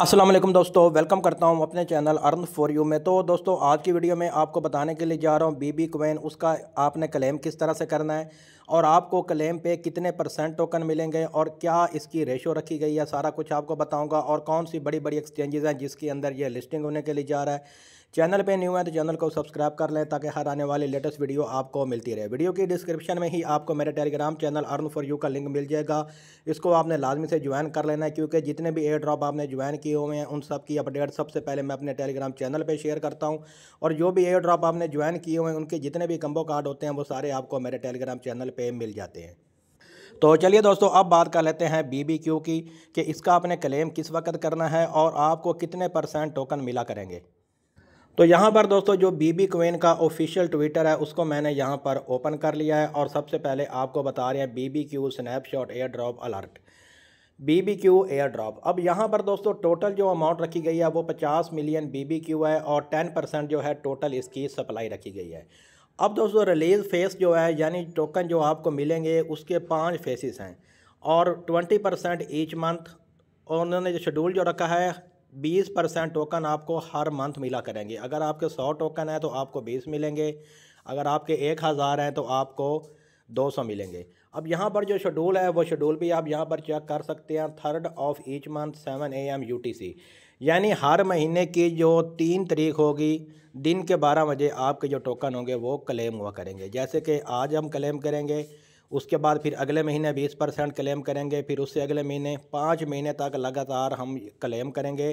असलम दोस्तों वेलकम करता हूं अपने चैनल अर्न फॉर यू में तो दोस्तों आज की वीडियो में आपको बताने के लिए जा रहा हूं बीबी क्वेन उसका आपने क्लेम किस तरह से करना है और आपको क्लेम पे कितने परसेंट टोकन मिलेंगे और क्या इसकी रेशो रखी गई है सारा कुछ आपको बताऊंगा और कौन सी बड़ी बड़ी एक्सचेंजेस हैं जिसके अंदर ये लिस्टिंग होने के लिए जा रहा है चैनल पे न्यू है तो चैनल को सब्सक्राइब कर लें ताकि हर आने वाली लेटेस्ट वीडियो आपको मिलती रहे वीडियो की डिस्क्रिप्शन में ही आपको मेरे Telegram channel earn for you का लिंक मिल जाएगा इसको आपने लाजमी से ज्वाइन कर लेना है क्योंकि जितने भी एयर ड्रॉप आपने ज्वाइन किए हुए हैं उन सब की अपडेट सबसे पहले मैं अपने टेलीग्राम चैनल पर शेयर करता हूँ और जो भी एयर ड्रॉप आपने ज्वाइन किए हुए हैं उनके जितने भी कम्बो कार्ड होते हैं वो सारे आपको मेरे टेलीग्राम चैनल पर मिल जाते हैं तो चलिए दोस्तों अब बात कर लेते हैं बीबीक्यू की कि इसका आपने क्लेम किस वक्त करना है और आपको कितने परसेंट टोकन मिला करेंगे तो यहाँ पर दोस्तों जो बीबी क्वीन का ऑफिशियल ट्विटर है उसको मैंने यहाँ पर ओपन कर लिया है और सबसे पहले आपको बता रहे हैं B B Q snapshot airdrop alert B B Q airdrop अब यहाँ पर दोस्तों टोटल जो अमाउंट रखी गई है वो 50 मिलियन बी बी क्यू है और 10 परसेंट जो है टोटल इसकी सप्लाई रखी गई है अब दोस्तों रिलीज फेस जो है यानी टोकन जो आपको मिलेंगे उसके पाँच फेसिस हैं और ट्वेंटी परसेंट ईच मंथ और उन्होंने जो शेड्यूल जो रखा है बीस परसेंट टोकन आपको हर मंथ मिला करेंगे अगर आपके सौ टोकन हैं तो आपको बीस मिलेंगे अगर आपके एक हज़ार हैं तो आपको दो सौ मिलेंगे अब यहाँ पर जो शेड्यूल है वो शेड्यूल भी आप यहाँ पर चेक कर सकते हैं third of each month seven A M U T C यानी हर महीने की जो तीन तरीक होगी दिन के बारह बजे आपके जो टोकन होंगे वो क्लेम हुआ करेंगे जैसे कि आज हम क्लेम करेंगे उसके बाद फिर अगले महीने बीस परसेंट क्लेम करेंगे फिर उससे अगले महीने पाँच महीने तक लगातार हम क्लेम करेंगे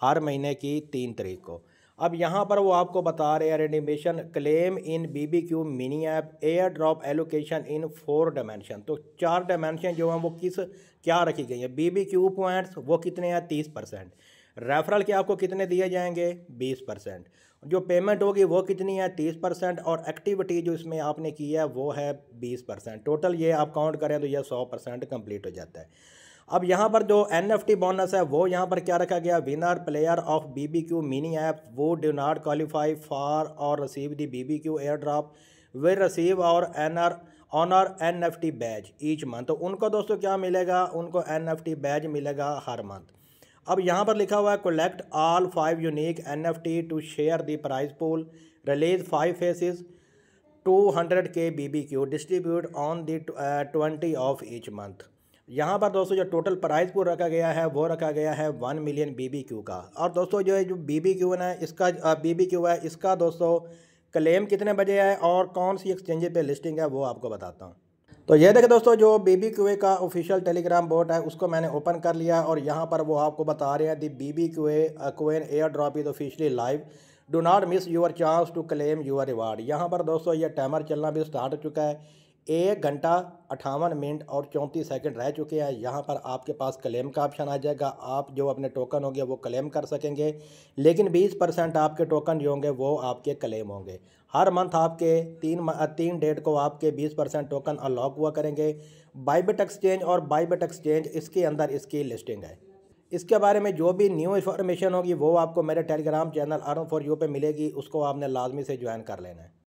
हर महीने की तीन तारीख को अब यहाँ पर वो आपको बता रहे हैं redemption claim in B B Q mini app airdrop allocation in four dimension तो चार डायमेंशन जो हैं वो किस क्या रखी गई है बी बी क्यू पॉइंट्स वो कितने हैं तीस परसेंट रेफरल के आपको कितने दिए जाएंगे बीस परसेंट जो पेमेंट होगी वो कितनी है तीस परसेंट और एक्टिविटी जो इसमें आपने की है वो है बीस परसेंट टोटल ये आप काउंट करें तो यह सौ परसेंट कम्प्लीट हो जाता है अब यहाँ पर जो एन एफ टी बोनस है वो यहाँ पर क्या रखा गया winner player of B B Q mini app वो do not qualify for or receive the B B Q airdrop वे रिसीव और एनर honour N F T badge each month तो उनको दोस्तों क्या मिलेगा उनको एन एफ टी बैज मिलेगा हर मंथ अब यहाँ पर लिखा हुआ है collect all five unique N F T to share the prize pool release five phases two hundred K B B Q distribute on the twenty of each month यहाँ पर दोस्तों जो टोटल प्राइज पोल रखा गया है वो रखा गया है one million B B Q का और दोस्तों जो है जो बी बी क्यू ना इसका बी बी क्यू है इसका दोस्तों क्लेम कितने बजे है और कौन सी एक्सचेंज पे लिस्टिंग है वो आपको बताता हूँ तो ये देखें दोस्तों जो बीबी क्यू का ऑफिशियल टेलीग्राम बोर्ड है उसको मैंने ओपन कर लिया और यहाँ पर वो आपको बता रहे हैं दी बीबी क्यू एक्वेन airdrop is officially live do not miss your chance to claim your reward यहाँ पर दोस्तों ये टाइमर चलना भी स्टार्ट हो चुका है एक घंटा अट्ठावन मिनट और चौंतीस सेकंड रह चुके हैं यहाँ पर आपके पास क्लेम का ऑप्शन आ जाएगा आप जो अपने टोकन होंगे वो क्लेम कर सकेंगे लेकिन बीस परसेंट आपके टोकन जो होंगे वो आपके क्लेम होंगे हर मंथ आपके तीन तीन डेट को आपके बीस परसेंट टोकन अनलॉक हुआ करेंगे बाईबेट एक्सचेंज और बाईबेट एक्सचेंज इसके अंदर इसकी लिस्टिंग है इसके बारे में जो भी न्यू इन्फॉर्मेशन होगी वो आपको मेरे Telegram channel earn for you पे मिलेगी उसको आपने लाजमी से ज्वाइन कर लेना है